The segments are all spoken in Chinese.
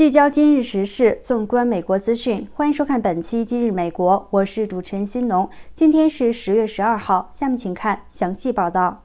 聚焦今日时事，纵观美国资讯，欢迎收看本期《今日美国》，我是主持人新农。今天是十月十二号，下面请看详细报道。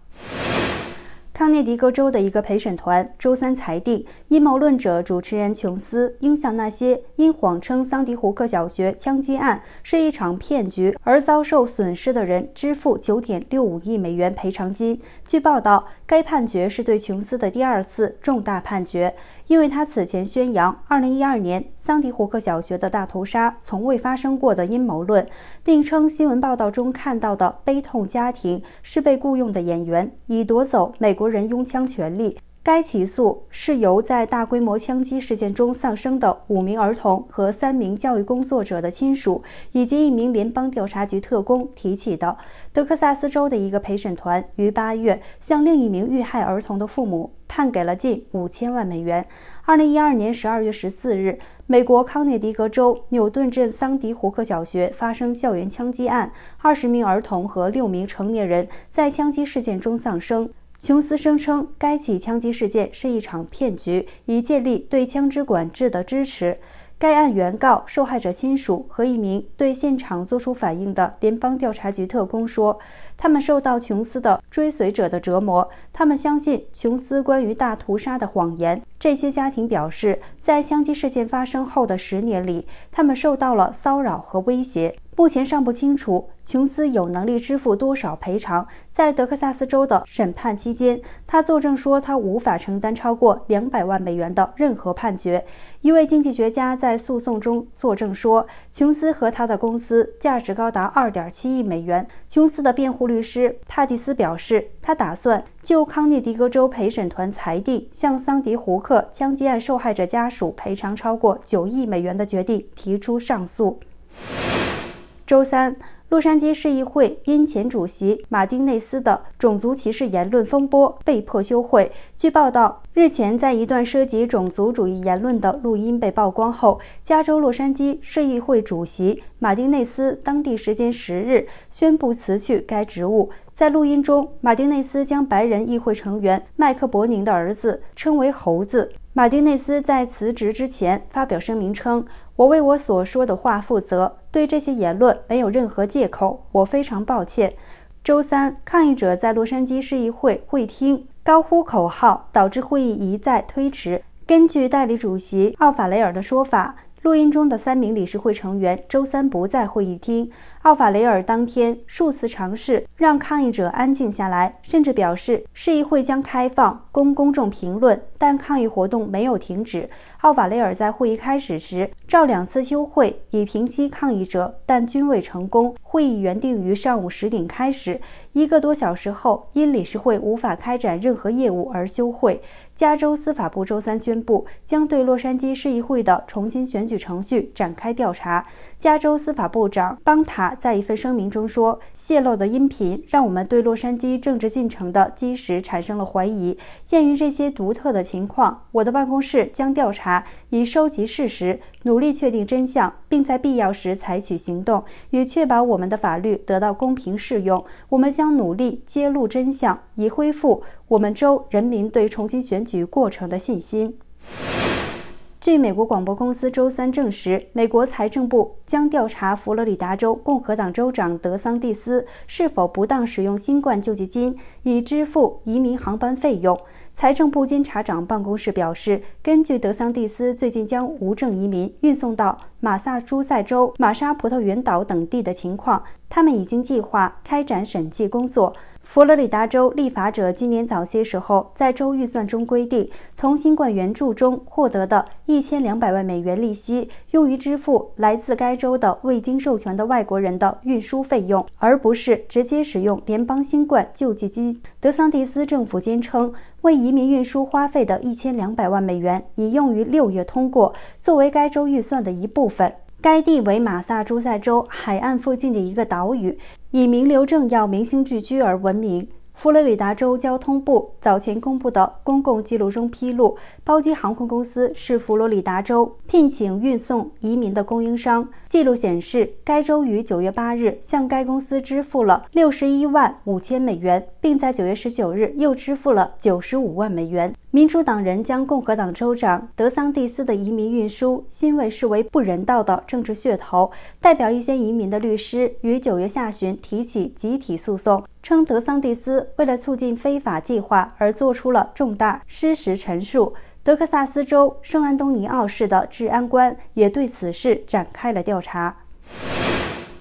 康涅狄格州的一个陪审团周三裁定，阴谋论者主持人琼斯应向那些因谎称桑迪胡克小学枪击案是一场骗局而遭受损失的人支付九点六五亿美元赔偿金。据报道。该判决是对琼斯的第二次重大判决，因为他此前宣扬“二零一二年桑迪胡克小学的大屠杀从未发生过的阴谋论”，并称新闻报道中看到的悲痛家庭是被雇佣的演员，以夺走美国人拥枪权利。该起诉是由在大规模枪击事件中丧生的五名儿童和三名教育工作者的亲属，以及一名联邦调查局特工提起的。德克萨斯州的一个陪审团于八月向另一名遇害儿童的父母判给了近五千万美元。二零一二年十二月十四日，美国康涅狄格州纽顿镇桑迪胡克小学发生校园枪击案，二十名儿童和六名成年人在枪击事件中丧生。琼斯声称，该起枪击事件是一场骗局，以建立对枪支管制的支持。该案原告、受害者亲属和一名对现场作出反应的联邦调查局特工说。他们受到琼斯的追随者的折磨。他们相信琼斯关于大屠杀的谎言。这些家庭表示，在枪击事件发生后的十年里，他们受到了骚扰和威胁。目前尚不清楚琼斯有能力支付多少赔偿。在德克萨斯州的审判期间，他作证说他无法承担超过两百万美元的任何判决。一位经济学家在诉讼中作证说，琼斯和他的公司价值高达二点七亿美元。琼斯的辩护。律师帕蒂斯表示，他打算就康涅狄格州陪审团裁定向桑迪胡克枪击案受害者家属赔偿超过九亿美元的决定提出上诉。周三。洛杉矶市议会因前主席马丁内斯的种族歧视言论风波被迫休会。据报道，日前在一段涉及种族主义言论的录音被曝光后，加州洛杉矶市议会主席马丁内斯当地时间十日宣布辞去该职务。在录音中，马丁内斯将白人议会成员麦克伯宁的儿子称为“猴子”。马丁内斯在辞职之前发表声明称。我为我所说的话负责，对这些言论没有任何借口。我非常抱歉。周三，抗议者在洛杉矶市议会会厅高呼口号，导致会议一再推迟。根据代理主席奥法雷尔的说法，录音中的三名理事会成员周三不在会议厅。奥法雷尔当天数次尝试让抗议者安静下来，甚至表示市议会将开放供公众评论，但抗议活动没有停止。奥法雷尔在会议开始时召两次休会以平息抗议者，但均未成功。会议原定于上午十点开始，一个多小时后因理事会无法开展任何业务而休会。加州司法部周三宣布，将对洛杉矶市议会的重新选举程序展开调查。加州司法部长邦塔在一份声明中说：“泄露的音频让我们对洛杉矶政治进程的基石产生了怀疑。鉴于这些独特的情况，我的办公室将调查，以收集事实，努力确定真相，并在必要时采取行动，以确保我们的法律得到公平适用。我们将努力揭露真相，以恢复我们州人民对重新选举过程的信心。”据美国广播公司周三证实，美国财政部将调查佛罗里达州共和党州长德桑蒂斯是否不当使用新冠救济金以支付移民航班费用。财政部监察长办公室表示，根据德桑蒂斯最近将无证移民运送到马萨诸塞州、马莎葡萄园岛等地的情况，他们已经计划开展审计工作。佛罗里达州立法者今年早些时候在州预算中规定，从新冠援助中获得的一千两百万美元利息，用于支付来自该州的未经授权的外国人的运输费用，而不是直接使用联邦新冠救济金。德桑蒂斯政府坚称，为移民运输花费的一千两百万美元已用于六月通过作为该州预算的一部分。该地为马萨诸塞州海岸附近的一个岛屿。以名流政要、明星聚居而闻名。佛罗里达州交通部早前公布的公共记录中披露，包机航空公司是佛罗里达州聘请运送移民的供应商。记录显示，该州于九月八日向该公司支付了六十一万五千美元，并在九月十九日又支付了九十五万美元。民主党人将共和党州长德桑蒂斯的移民运输新卫视为不人道的政治噱头。代表一些移民的律师于九月下旬提起集体诉讼。称德桑蒂斯为了促进非法计划而做出了重大失实陈述。德克萨斯州圣安东尼奥市的治安官也对此事展开了调查。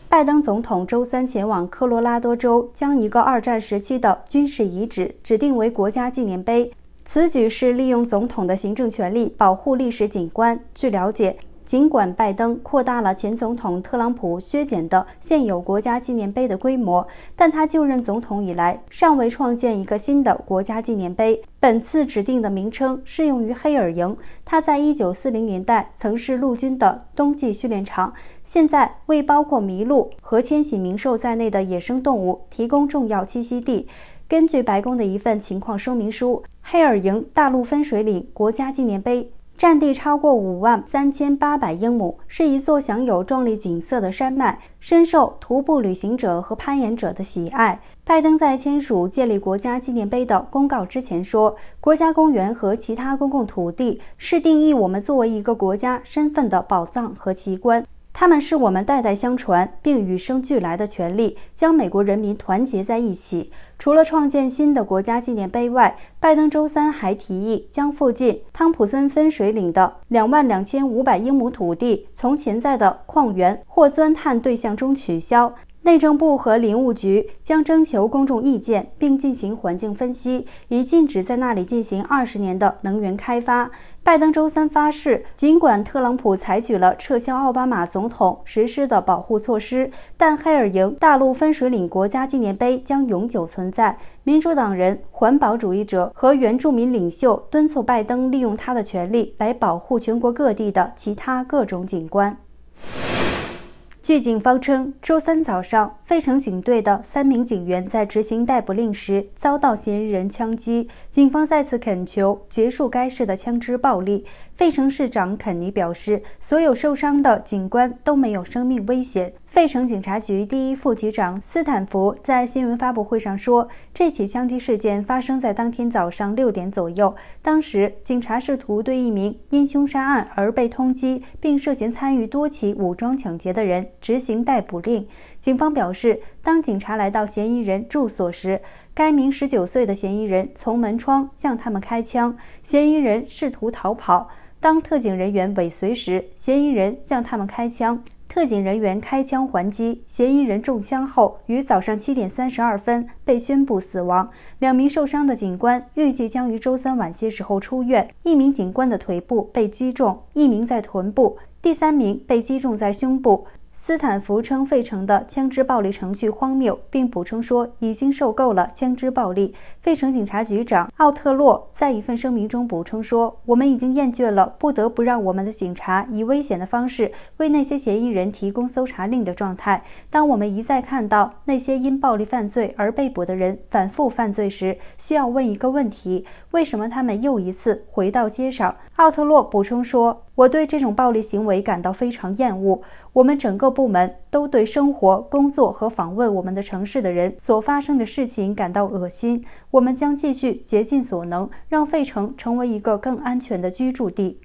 拜登总统周三前往科罗拉多州，将一个二战时期的军事遗址指定为国家纪念碑。此举是利用总统的行政权力保护历史景观。据了解。尽管拜登扩大了前总统特朗普削减的现有国家纪念碑的规模，但他就任总统以来尚未创建一个新的国家纪念碑。本次指定的名称适用于黑尔营，它在1940年代曾是陆军的冬季训练场，现在为包括麋鹿和迁徙名兽在内的野生动物提供重要栖息地。根据白宫的一份情况说明书，黑尔营大陆分水岭国家纪念碑。占地超过五万三千八百英亩，是一座享有壮丽景色的山脉，深受徒步旅行者和攀岩者的喜爱。拜登在签署建立国家纪念碑的公告之前说：“国家公园和其他公共土地是定义我们作为一个国家身份的宝藏和奇观。”他们是我们代代相传并与生俱来的权利，将美国人民团结在一起。除了创建新的国家纪念碑外，拜登周三还提议将附近汤普森分水岭的两万两千五百英亩土地从潜在的矿源或钻探对象中取消。内政部和林务局将征求公众意见，并进行环境分析，以禁止在那里进行二十年的能源开发。拜登周三发誓，尽管特朗普采取了撤销奥巴马总统实施的保护措施，但黑尔营、大陆分水岭国家纪念碑将永久存在。民主党人、环保主义者和原住民领袖敦促拜登利用他的权利来保护全国各地的其他各种景观。据警方称，周三早上，费城警队的三名警员在执行逮捕令时遭到嫌疑人枪击。警方再次恳求结束该市的枪支暴力。费城市长肯尼表示，所有受伤的警官都没有生命危险。费城警察局第一副局长斯坦福在新闻发布会上说，这起枪击事件发生在当天早上六点左右。当时，警察试图对一名因凶杀案而被通缉，并涉嫌参与多起武装抢劫的人执行逮捕令。警方表示，当警察来到嫌疑人住所时，该名19岁的嫌疑人从门窗向他们开枪。嫌疑人试图逃跑，当特警人员尾随时，嫌疑人向他们开枪。特警人员开枪还击，嫌疑人中枪后于早上7点32分被宣布死亡。两名受伤的警官预计将于周三晚些时候出院。一名警官的腿部被击中，一名在臀部，第三名被击中在胸部。斯坦福称费城的枪支暴力程序荒谬，并补充说已经受够了枪支暴力。费城警察局长奥特洛在一份声明中补充说：“我们已经厌倦了不得不让我们的警察以危险的方式为那些嫌疑人提供搜查令的状态。当我们一再看到那些因暴力犯罪而被捕的人反复犯罪时，需要问一个问题：为什么他们又一次回到街上？”奥特洛补充说。我对这种暴力行为感到非常厌恶。我们整个部门都对生活、工作和访问我们的城市的人所发生的事情感到恶心。我们将继续竭尽所能，让费城成为一个更安全的居住地。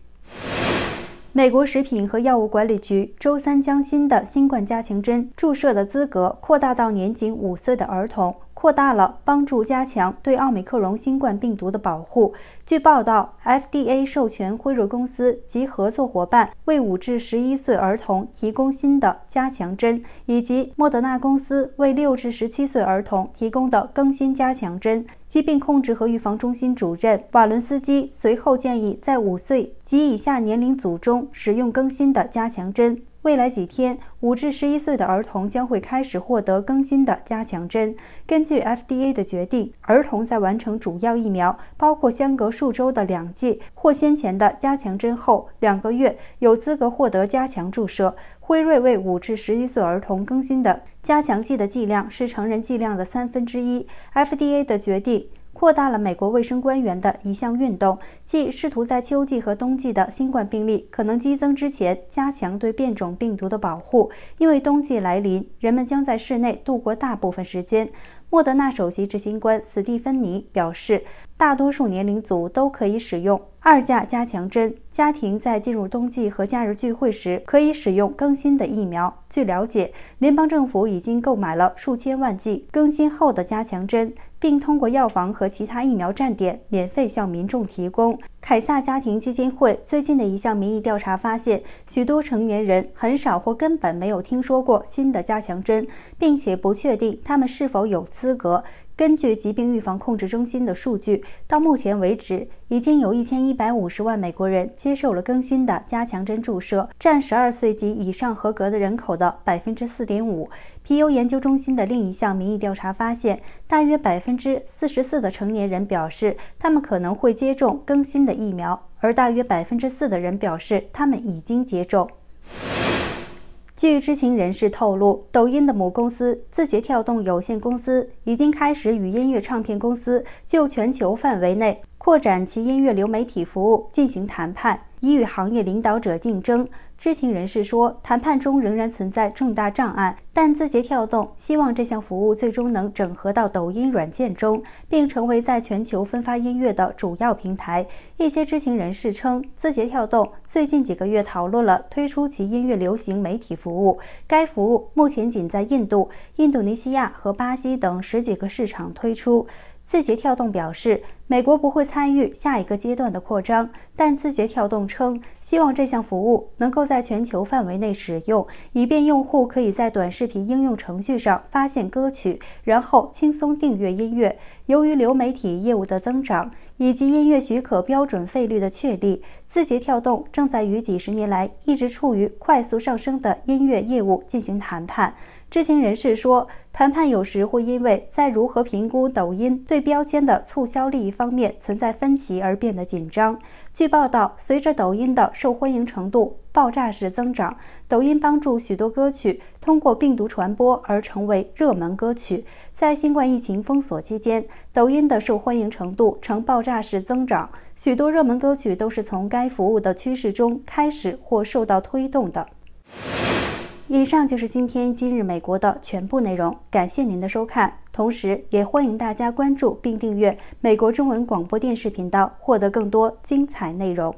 美国食品和药物管理局周三将新的新冠加强针注射的资格扩大到年仅五岁的儿童。扩大了帮助，加强对奥美克戎新冠病毒的保护。据报道，FDA 授权辉瑞公司及合作伙伴为五至十一岁儿童提供新的加强针，以及莫德纳公司为六至十七岁儿童提供的更新加强针。疾病控制和预防中心主任瓦伦斯基随后建议，在五岁及以下年龄组中使用更新的加强针。未来几天，五至十一岁的儿童将会开始获得更新的加强针。根据 FDA 的决定，儿童在完成主要疫苗（包括相隔数周的两剂或先前的加强针）后两个月，有资格获得加强注射。辉瑞为五至十一岁儿童更新的加强剂的剂量是成人剂量的三分之一。FDA 的决定。扩大了美国卫生官员的一项运动，即试图在秋季和冬季的新冠病例可能激增之前，加强对变种病毒的保护。因为冬季来临，人们将在室内度过大部分时间。莫德纳首席执行官斯蒂芬妮表示，大多数年龄组都可以使用二价加强针。家庭在进入冬季和假日聚会时，可以使用更新的疫苗。据了解，联邦政府已经购买了数千万剂更新后的加强针。并通过药房和其他疫苗站点免费向民众提供。凯撒家庭基金会最近的一项民意调查发现，许多成年人很少或根本没有听说过新的加强针，并且不确定他们是否有资格。根据疾病预防控制中心的数据，到目前为止，已经有一千一百五十万美国人接受了更新的加强针注射，占十二岁及以上合格的人口的百分之四点五。皮尤研究中心的另一项民意调查发现，大约百分之四十四的成年人表示他们可能会接种更新的疫苗，而大约百分之四的人表示他们已经接种。据知情人士透露，抖音的母公司字节跳动有限公司已经开始与音乐唱片公司就全球范围内扩展其音乐流媒体服务进行谈判，以与行业领导者竞争。知情人士说，谈判中仍然存在重大障碍，但字节跳动希望这项服务最终能整合到抖音软件中，并成为在全球分发音乐的主要平台。一些知情人士称，字节跳动最近几个月讨论了推出其音乐流行媒体服务，该服务目前仅在印度、印度尼西亚和巴西等十几个市场推出。字节跳动表示，美国不会参与下一个阶段的扩张，但字节跳动称希望这项服务能够在全球范围内使用，以便用户可以在短视频应用程序上发现歌曲，然后轻松订阅音乐。由于流媒体业务的增长以及音乐许可标准费率的确立，字节跳动正在与几十年来一直处于快速上升的音乐业务进行谈判。知情人士说。谈判有时会因为在如何评估抖音对标签的促销利益方面存在分歧而变得紧张。据报道，随着抖音的受欢迎程度爆炸式增长，抖音帮助许多歌曲通过病毒传播而成为热门歌曲。在新冠疫情封锁期间，抖音的受欢迎程度呈爆炸式增长，许多热门歌曲都是从该服务的趋势中开始或受到推动的。以上就是今天今日美国的全部内容，感谢您的收看，同时也欢迎大家关注并订阅美国中文广播电视频道，获得更多精彩内容。